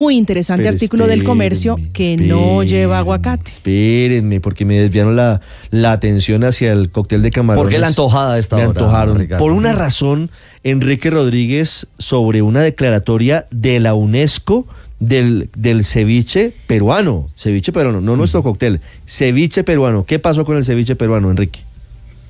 muy interesante artículo del comercio que no lleva aguacate. Espérenme, porque me desviaron la, la atención hacia el cóctel de camarones. Porque la antojada esta me antojaron. Por una razón, Enrique Rodríguez, sobre una declaratoria de la UNESCO del, del ceviche peruano. Ceviche peruano, no nuestro mm. cóctel. Ceviche peruano. ¿Qué pasó con el ceviche peruano, Enrique?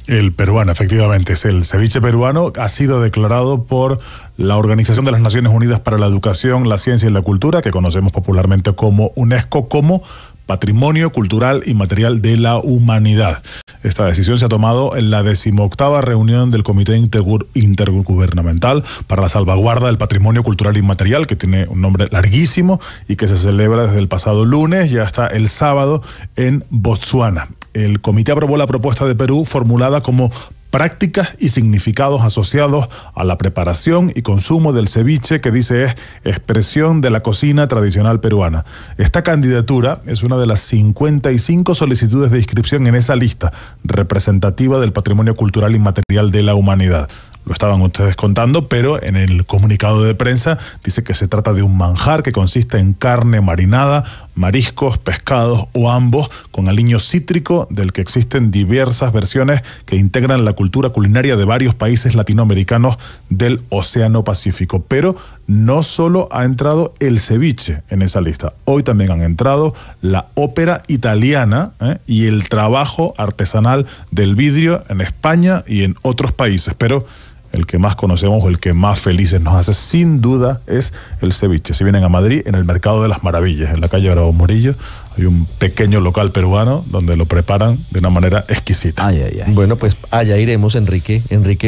El peruano, efectivamente, es el ceviche peruano. Ha sido declarado por la Organización de las Naciones Unidas para la Educación, la Ciencia y la Cultura, que conocemos popularmente como UNESCO, como patrimonio cultural y material de la humanidad. Esta decisión se ha tomado en la decimoctava reunión del Comité Intergubernamental para la Salvaguarda del Patrimonio Cultural Inmaterial, que tiene un nombre larguísimo y que se celebra desde el pasado lunes y hasta el sábado en Botsuana. El comité aprobó la propuesta de Perú formulada como prácticas y significados asociados a la preparación y consumo del ceviche que dice es expresión de la cocina tradicional peruana. Esta candidatura es una de las 55 solicitudes de inscripción en esa lista representativa del patrimonio cultural inmaterial de la humanidad lo estaban ustedes contando, pero en el comunicado de prensa dice que se trata de un manjar que consiste en carne marinada, mariscos, pescados o ambos, con aliño cítrico del que existen diversas versiones que integran la cultura culinaria de varios países latinoamericanos del Océano Pacífico. Pero no solo ha entrado el ceviche en esa lista, hoy también han entrado la ópera italiana ¿eh? y el trabajo artesanal del vidrio en España y en otros países. Pero el que más conocemos o el que más felices nos hace, sin duda, es el ceviche. Si vienen a Madrid, en el Mercado de las Maravillas, en la calle Bravo Morillo, hay un pequeño local peruano donde lo preparan de una manera exquisita. Bueno, pues allá iremos, Enrique. Enrique.